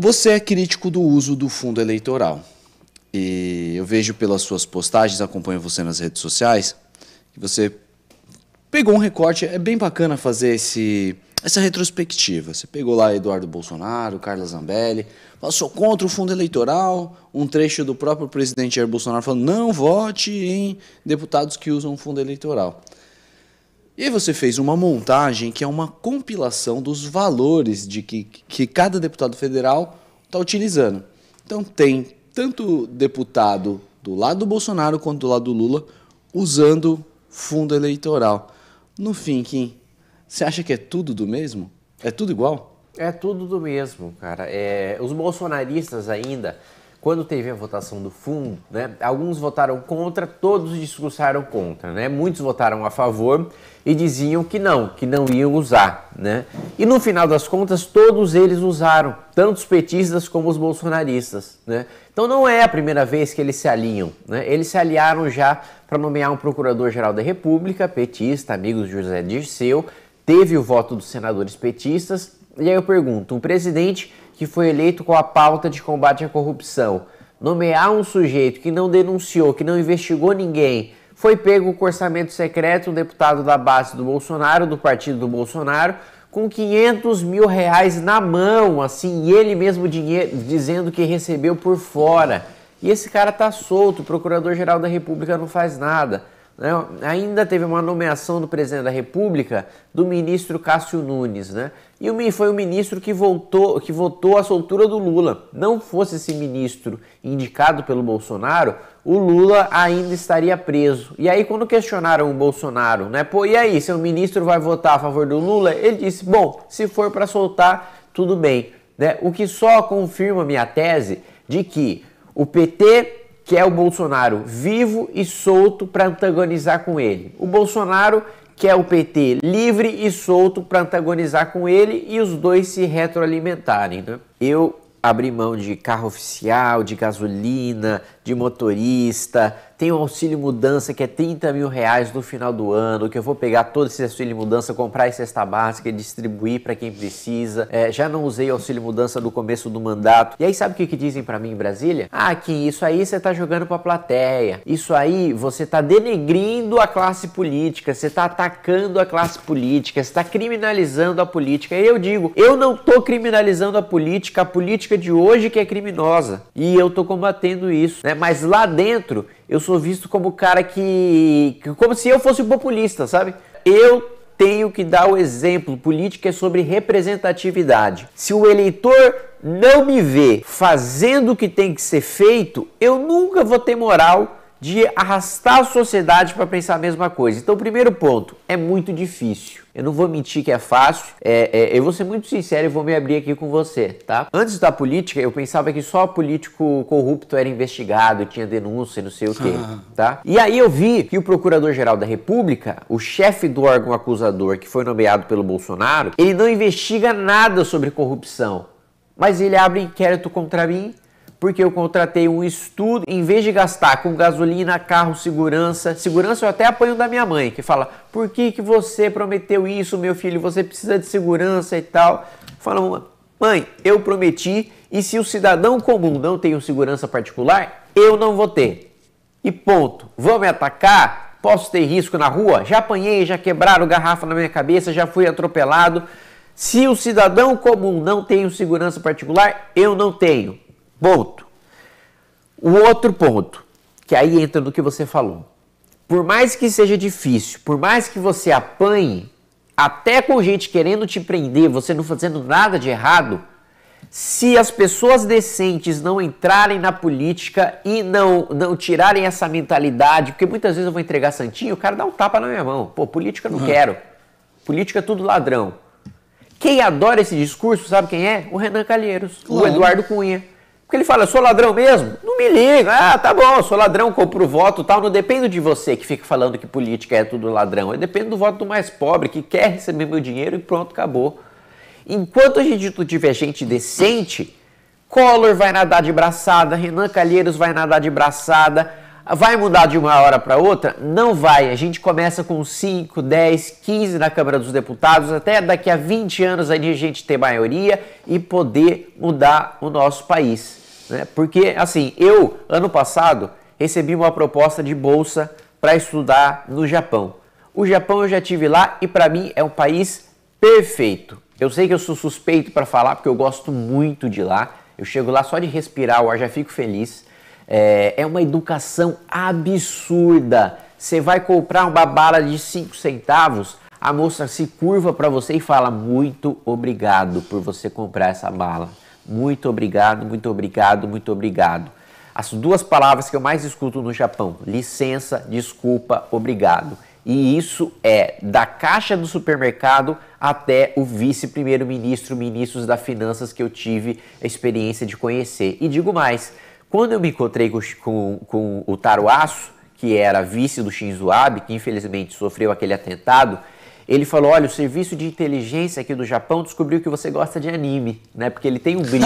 Você é crítico do uso do fundo eleitoral. E eu vejo pelas suas postagens, acompanho você nas redes sociais, que você pegou um recorte. É bem bacana fazer esse, essa retrospectiva. Você pegou lá Eduardo Bolsonaro, Carla Zambelli, passou contra o fundo eleitoral, um trecho do próprio presidente Jair Bolsonaro falando não vote em deputados que usam fundo eleitoral. E aí você fez uma montagem que é uma compilação dos valores de que, que cada deputado federal está utilizando. Então tem tanto deputado do lado do Bolsonaro quanto do lado do Lula usando fundo eleitoral. No fim, Kim, você acha que é tudo do mesmo? É tudo igual? É tudo do mesmo, cara. É, os bolsonaristas ainda quando teve a votação do fundo, né, alguns votaram contra, todos discursaram contra, né? Muitos votaram a favor e diziam que não, que não iam usar, né? E no final das contas, todos eles usaram, tanto os petistas como os bolsonaristas, né? Então não é a primeira vez que eles se alinham, né? Eles se aliaram já para nomear um procurador-geral da República, petista, amigos de José Dirceu, teve o voto dos senadores petistas, e aí eu pergunto: um presidente que foi eleito com a pauta de combate à corrupção, nomear um sujeito que não denunciou, que não investigou ninguém, foi pego com orçamento secreto, um deputado da base do Bolsonaro, do partido do Bolsonaro, com 500 mil reais na mão, assim, e ele mesmo dinheiro, dizendo que recebeu por fora. E esse cara tá solto, o Procurador-Geral da República não faz nada. Né? Ainda teve uma nomeação do presidente da República do ministro Cássio Nunes, né? E foi o ministro que, voltou, que votou a soltura do Lula. Não fosse esse ministro indicado pelo Bolsonaro, o Lula ainda estaria preso. E aí, quando questionaram o Bolsonaro, né? Pô, e aí, seu ministro vai votar a favor do Lula? Ele disse: bom, se for para soltar, tudo bem. Né? O que só confirma minha tese de que o PT que é o Bolsonaro vivo e solto para antagonizar com ele. O Bolsonaro que é o PT livre e solto para antagonizar com ele e os dois se retroalimentarem. Né? Eu abri mão de carro oficial, de gasolina, de motorista, tem o auxílio mudança que é 30 mil reais no final do ano, que eu vou pegar todo esse auxílio mudança, comprar em cesta básica, distribuir para quem precisa. É, já não usei auxílio mudança no começo do mandato. E aí sabe o que, que dizem para mim em Brasília? Ah, que isso aí você tá jogando para plateia. Isso aí você tá denegrindo a classe política, você tá atacando a classe política, você tá criminalizando a política. E eu digo, eu não tô criminalizando a política, a política de hoje que é criminosa. E eu tô combatendo isso, né? Mas lá dentro eu sou visto como cara que, como se eu fosse populista, sabe? Eu tenho que dar o exemplo. Política é sobre representatividade. Se o eleitor não me vê fazendo o que tem que ser feito, eu nunca vou ter moral de arrastar a sociedade para pensar a mesma coisa. Então, primeiro ponto, é muito difícil. Eu não vou mentir que é fácil. É, é, eu vou ser muito sincero e vou me abrir aqui com você, tá? Antes da política, eu pensava que só político corrupto era investigado, tinha denúncia, não sei o quê, ah. tá? E aí eu vi que o Procurador-Geral da República, o chefe do órgão acusador que foi nomeado pelo Bolsonaro, ele não investiga nada sobre corrupção, mas ele abre inquérito contra mim porque eu contratei um estudo, em vez de gastar com gasolina, carro, segurança, segurança eu até apanho da minha mãe, que fala: "Por que que você prometeu isso, meu filho? Você precisa de segurança e tal". Fala: "Mãe, eu prometi, e se o cidadão comum não tem segurança particular, eu não vou ter". E ponto. Vão me atacar? Posso ter risco na rua? Já apanhei, já quebraram garrafa na minha cabeça, já fui atropelado. Se o cidadão comum não tem segurança particular, eu não tenho. Ponto. O outro ponto, que aí entra no que você falou. Por mais que seja difícil, por mais que você apanhe, até com gente querendo te prender, você não fazendo nada de errado, se as pessoas decentes não entrarem na política e não, não tirarem essa mentalidade, porque muitas vezes eu vou entregar santinho, o cara dá um tapa na minha mão. Pô, política não uhum. quero. Política é tudo ladrão. Quem adora esse discurso, sabe quem é? O Renan Calheiros, o Eduardo Cunha. Porque ele fala, eu sou ladrão mesmo? Não me liga, ah, tá bom, eu sou ladrão, compro voto tal. Não depende de você que fica falando que política é tudo ladrão. Eu dependo do voto do mais pobre, que quer receber meu dinheiro e pronto, acabou. Enquanto a gente tiver gente decente, Collor vai nadar de braçada, Renan Calheiros vai nadar de braçada. Vai mudar de uma hora para outra? Não vai. A gente começa com 5, 10, 15 na Câmara dos Deputados, até daqui a 20 anos a gente ter maioria e poder mudar o nosso país. Né? Porque, assim, eu, ano passado, recebi uma proposta de bolsa para estudar no Japão. O Japão eu já tive lá e para mim é um país perfeito. Eu sei que eu sou suspeito para falar porque eu gosto muito de lá. Eu chego lá só de respirar o ar já fico feliz. É, é uma educação absurda. Você vai comprar uma bala de 5 centavos, a moça se curva para você e fala muito obrigado por você comprar essa bala. Muito obrigado, muito obrigado, muito obrigado. As duas palavras que eu mais escuto no Japão: licença, desculpa, obrigado. E isso é da caixa do supermercado até o vice-primeiro-ministro, ministros da Finanças que eu tive a experiência de conhecer. E digo mais: quando eu me encontrei com, com, com o Taro Aço, que era vice do Shinzo Abe, que infelizmente sofreu aquele atentado, ele falou: olha, o serviço de inteligência aqui do Japão descobriu que você gosta de anime, né? Porque ele tem um briefing.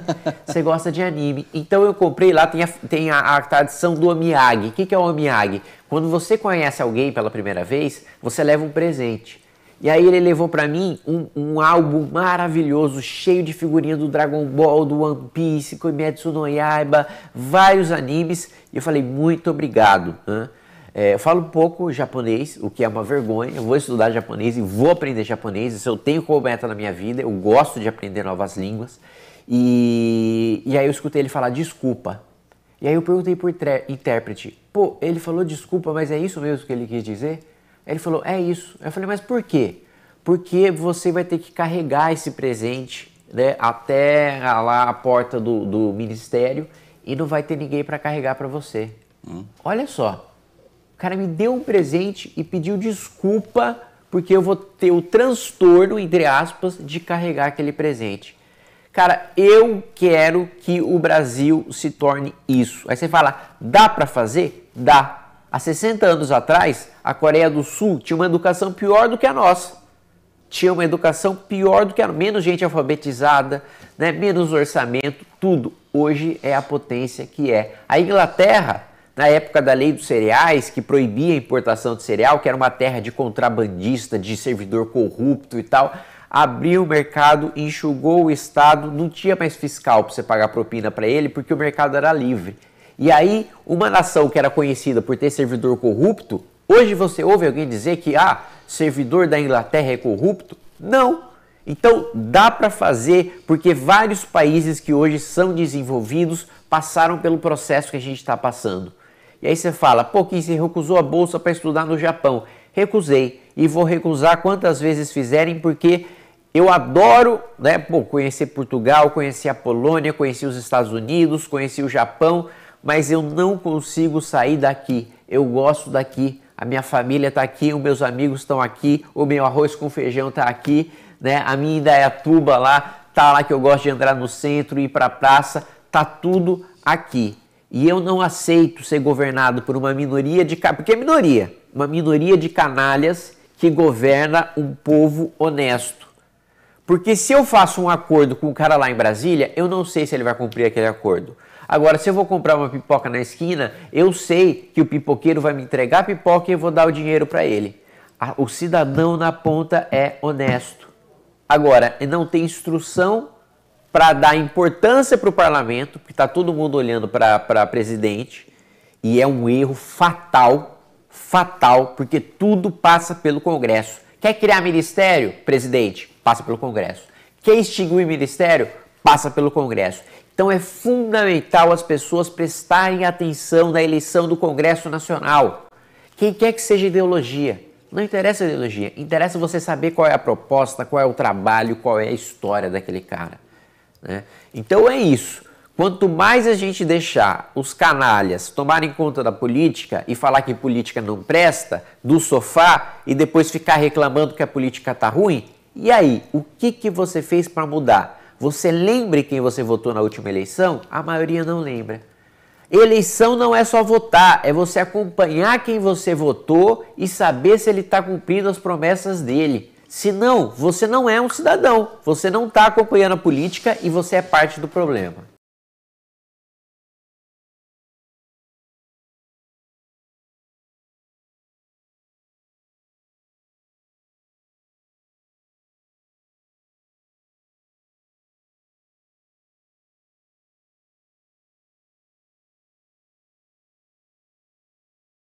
você gosta de anime. Então eu comprei lá, tem a, tem a, a tradição do Omiyagi. O que, que é o Omiyagi? Quando você conhece alguém pela primeira vez, você leva um presente. E aí ele levou para mim um, um, álbum maravilhoso, cheio de figurinha do Dragon Ball, do One Piece, Kimetsu no Yaiba, vários animes. E eu falei, muito obrigado. Né? É, eu falo pouco japonês, o que é uma vergonha. Eu vou estudar japonês e vou aprender japonês. Isso eu tenho como meta na minha vida. Eu gosto de aprender novas línguas. E, e aí eu escutei ele falar desculpa. E aí eu perguntei por intérprete: pô, ele falou desculpa, mas é isso mesmo que ele quis dizer? Ele falou: é isso. Eu falei: mas por quê? Porque você vai ter que carregar esse presente né, até lá a porta do, do ministério e não vai ter ninguém para carregar para você. Hum. Olha só cara me deu um presente e pediu desculpa porque eu vou ter o transtorno, entre aspas, de carregar aquele presente. Cara, eu quero que o Brasil se torne isso. Aí você fala, dá para fazer? Dá. Há 60 anos atrás, a Coreia do Sul tinha uma educação pior do que a nossa. Tinha uma educação pior do que a menos gente alfabetizada, né? menos orçamento, tudo. Hoje é a potência que é. A Inglaterra na época da lei dos cereais, que proibia a importação de cereal, que era uma terra de contrabandista, de servidor corrupto e tal, abriu o mercado, enxugou o Estado, não tinha mais fiscal para você pagar propina para ele, porque o mercado era livre. E aí, uma nação que era conhecida por ter servidor corrupto, hoje você ouve alguém dizer que, ah, servidor da Inglaterra é corrupto? Não! Então dá para fazer, porque vários países que hoje são desenvolvidos passaram pelo processo que a gente está passando. E aí você fala, pô, que se recusou a bolsa para estudar no Japão. Recusei e vou recusar quantas vezes fizerem, porque eu adoro, né? Pô, conhecer Portugal, conheci a Polônia, conheci os Estados Unidos, conheci o Japão, mas eu não consigo sair daqui. Eu gosto daqui. A minha família está aqui, os meus amigos estão aqui, o meu arroz com feijão está aqui, né? A minha Indaiatuba lá, tá lá que eu gosto de entrar no centro e ir para a praça, tá tudo aqui. E eu não aceito ser governado por uma minoria de. Porque é minoria. Uma minoria de canalhas que governa um povo honesto. Porque se eu faço um acordo com o um cara lá em Brasília, eu não sei se ele vai cumprir aquele acordo. Agora, se eu vou comprar uma pipoca na esquina, eu sei que o pipoqueiro vai me entregar a pipoca e eu vou dar o dinheiro para ele. O cidadão na ponta é honesto. Agora, não tem instrução para dar importância para o parlamento, porque está todo mundo olhando para presidente, e é um erro fatal, fatal, porque tudo passa pelo Congresso. Quer criar ministério? Presidente, passa pelo Congresso. Quer extinguir ministério? Passa pelo Congresso. Então é fundamental as pessoas prestarem atenção na eleição do Congresso Nacional. Quem quer que seja ideologia, não interessa a ideologia, interessa você saber qual é a proposta, qual é o trabalho, qual é a história daquele cara. Né? Então é isso. Quanto mais a gente deixar os canalhas tomarem conta da política e falar que política não presta, do sofá e depois ficar reclamando que a política tá ruim, e aí, o que, que você fez para mudar? Você lembra quem você votou na última eleição? A maioria não lembra. Eleição não é só votar, é você acompanhar quem você votou e saber se ele está cumprindo as promessas dele. Senão, você não é um cidadão, você não está acompanhando a política e você é parte do problema.